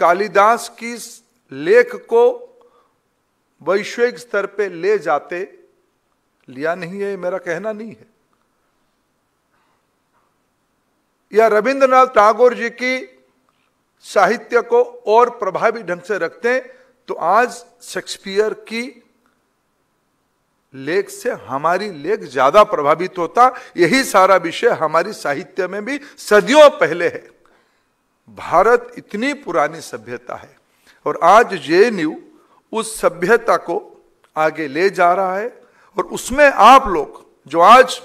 कालिदास की लेख को वैश्विक स्तर पे ले जाते लिया नहीं है मेरा कहना नहीं है या रविंद्रनाथ टागोर जी की साहित्य को और प्रभावी ढंग से रखते तो आज शेक्सपियर की लेख से हमारी लेख ज्यादा प्रभावित होता यही सारा विषय हमारी साहित्य में भी सदियों पहले है भारत इतनी पुरानी सभ्यता है और आज जे उस सभ्यता को आगे ले जा रहा है और उसमें आप लोग जो आज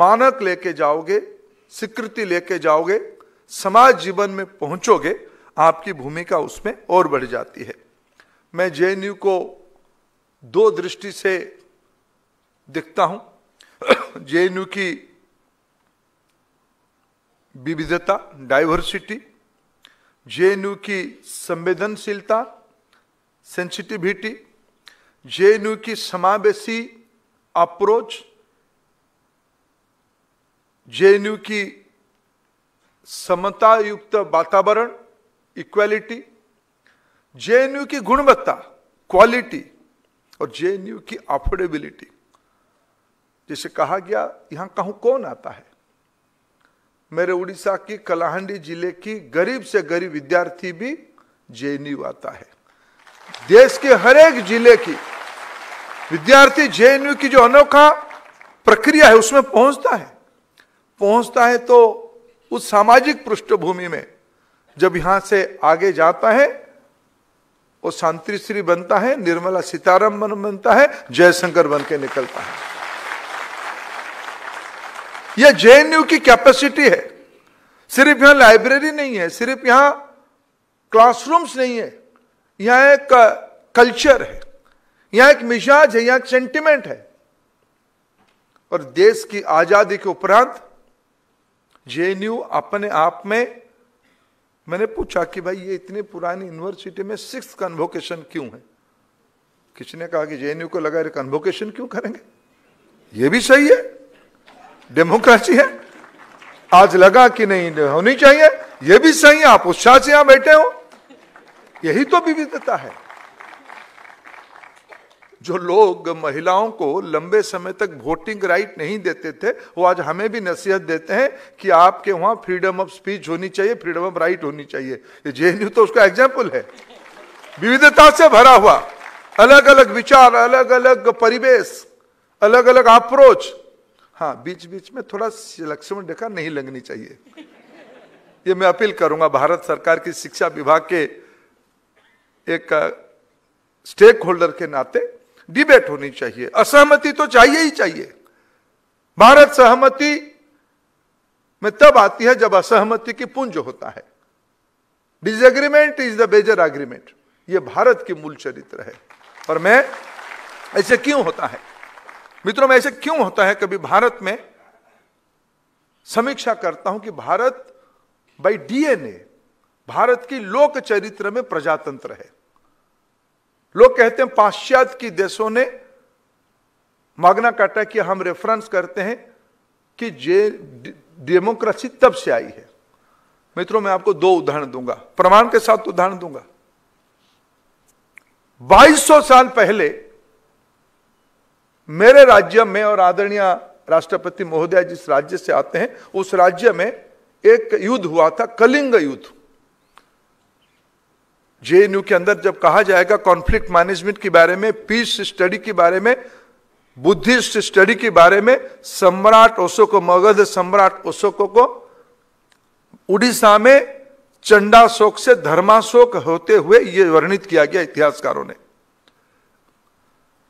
मानक लेके जाओगे स्वीकृति लेके जाओगे समाज जीवन में पहुंचोगे आपकी भूमिका उसमें और बढ़ जाती है मैं जे को दो दृष्टि से दिखता हूं जे की विविधता डाइवर्सिटी जे की संवेदनशीलता सेंसिटिविटी जे की समावेशी अप्रोच जे की समतायुक्त वातावरण इक्वालिटी जे की गुणवत्ता क्वालिटी और जे की अफोर्डेबिलिटी जैसे कहा गया यहां कहूं कौन आता है मेरे उड़ीसा की कलाहंडी जिले की गरीब से गरीब विद्यार्थी भी जेएनयू आता है देश के हर एक जिले की विद्यार्थी जेएनयू की जो अनोखा प्रक्रिया है उसमें पहुंचता है पहुंचता है तो उस सामाजिक पृष्ठभूमि में जब यहां से आगे जाता है वो शांति श्री बनता है निर्मला सीतारामन बनता है जयशंकर बन के निकलता है यह जेएनयू की कैपेसिटी है सिर्फ यहां लाइब्रेरी नहीं है सिर्फ यहां क्लासरूम्स नहीं है यहां एक कल्चर uh, है यहां एक मिजाज है यहां एक सेंटिमेंट है और देश की आजादी के उपरांत जे अपने आप में मैंने पूछा कि भाई ये इतनी पुरानी यूनिवर्सिटी में सिक्स कन्वोकेशन क्यों है किसी ने कहा कि जेएनयू को लगा कन्वोकेशन क्यों करेंगे ये भी सही है डेमोक्रेसी है आज लगा कि नहीं होनी चाहिए यह भी सही है आप उत्साह से यहां बैठे हो यही तो विविधता है जो लोग महिलाओं को लंबे समय तक वोटिंग राइट नहीं देते थे वो आज हमें भी नसीहत देते हैं कि आपके वहां फ्रीडम ऑफ स्पीच होनी चाहिए फ्रीडम ऑफ राइट होनी चाहिए जेएनयू तो उसका एग्जाम्पल है विविधता से भरा हुआ अलग अलग विचार अलग अलग परिवेश अलग अलग अप्रोच हाँ बीच बीच में थोड़ा लक्ष्मण रेखा नहीं लगनी चाहिए ये मैं अपील करूंगा भारत सरकार की शिक्षा विभाग के एक स्टेक होल्डर के नाते डिबेट होनी चाहिए असहमति तो चाहिए ही चाहिए भारत सहमति में तब आती है जब असहमति की पुंज होता है disagreement is the badger agreement ये भारत की मूल चरित्र है और मैं ऐसे क्यों होता है मित्रों में ऐसे क्यों होता है कभी भारत में समीक्षा करता हूं कि भारत बाय डीएनए भारत की लोक चरित्र में प्रजातंत्र है लोग कहते हैं पाश्चात्य की देशों ने मागना काटा कि हम रेफरेंस करते हैं कि जे डेमोक्रेसी तब से आई है मित्रों मैं आपको दो उदाहरण दूंगा प्रमाण के साथ उदाहरण दूंगा 2200 साल पहले मेरे राज्य में और आदरणीय राष्ट्रपति महोदय जिस राज्य से आते हैं उस राज्य में एक युद्ध हुआ था कलिंग युद्ध जेएनयू के अंदर जब कहा जाएगा कॉन्फ्लिक्ट मैनेजमेंट के बारे में पीस स्टडी के बारे में बुद्धिस्ट स्टडी के बारे में सम्राट ओशोको मगध सम्राट ओशोको को उड़ीसा में चंडाशोक से धर्माशोक होते हुए यह वर्णित किया गया इतिहासकारों ने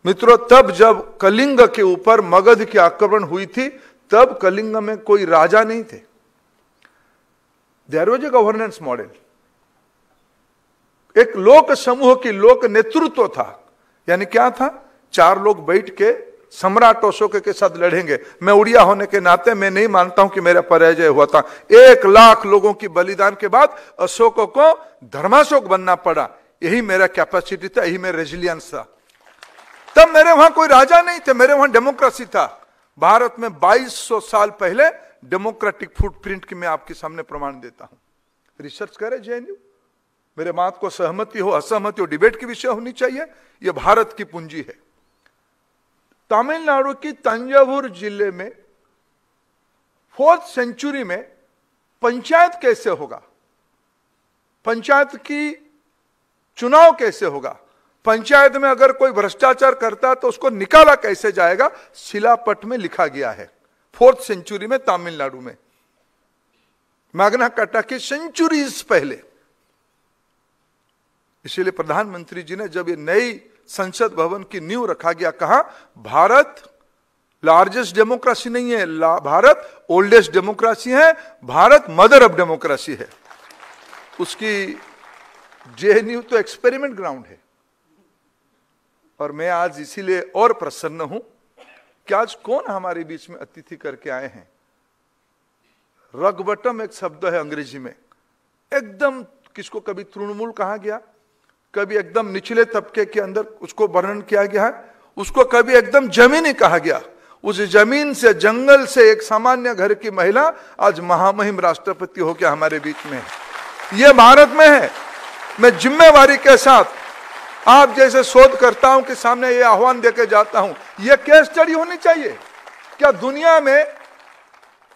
मित्रों तब जब कलिंग के ऊपर मगध की आक्रमण हुई थी तब कलिंग में कोई राजा नहीं थे देर गवर्नेंस मॉडल एक लोक समूह की लोक नेतृत्व था यानी क्या था चार लोग बैठ के सम्राट अशोक के साथ लड़ेंगे मैं उड़िया होने के नाते मैं नहीं मानता हूं कि मेरा पराजय हुआ था एक लाख लोगों की बलिदान के बाद अशोक को धर्माशोक बनना पड़ा यही मेरा कैपेसिटी था यही मेरा रेजिलियंस था तब मेरे वहां कोई राजा नहीं थे मेरे वहां डेमोक्रेसी था भारत में 2200 साल पहले डेमोक्रेटिक फुटप्रिंट की मैं आपके सामने प्रमाण देता हूं रिसर्च करे जेएनयू मेरे बात को सहमति हो असहमति हो डिबेट की विषय होनी चाहिए यह भारत की पूंजी है तमिलनाडु की तंजावुर जिले में फोर्थ सेंचुरी में पंचायत कैसे होगा पंचायत की चुनाव कैसे होगा पंचायत में अगर कोई भ्रष्टाचार करता तो उसको निकाला कैसे जाएगा शिलापट में लिखा गया है फोर्थ सेंचुरी में तमिलनाडु में मैग्ना काटा के सेंचुरी पहले इसीलिए प्रधानमंत्री जी ने जब ये नई संसद भवन की नींव रखा गया कहा भारत लार्जेस्ट डेमोक्रेसी नहीं है भारत ओल्डेस्ट डेमोक्रेसी है भारत मदर ऑफ डेमोक्रेसी है उसकी जेएनयू तो एक्सपेरिमेंट ग्राउंड है और मैं आज इसीलिए और प्रसन्न हूं कि आज कौन हमारे बीच में अतिथि करके आए हैं रगबटम एक शब्द है अंग्रेजी में एकदम किसको कभी तृणमूल कहा गया कभी एकदम निचले तबके के अंदर उसको वर्णन किया गया है उसको कभी एकदम जमीनी कहा गया उस जमीन से जंगल से एक सामान्य घर की महिला आज महामहिम राष्ट्रपति होकर हमारे बीच में है यह भारत में है मैं जिम्मेवारी के साथ आप जैसे शोधकर्ताओं के सामने ये आह्वान देके जाता हूं यह केस स्टडी होनी चाहिए क्या दुनिया में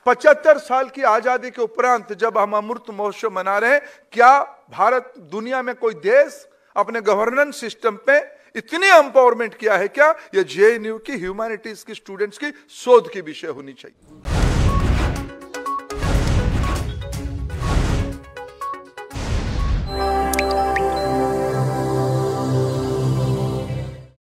पचहत्तर साल की आजादी के उपरांत जब हम अमृत महोत्सव मना रहे हैं क्या भारत दुनिया में कोई देश अपने गवर्नेंस सिस्टम पे इतनी एम्पावरमेंट किया है क्या यह जेएनयू की ह्यूमैनिटीज की स्टूडेंट्स की शोध की विषय होनी चाहिए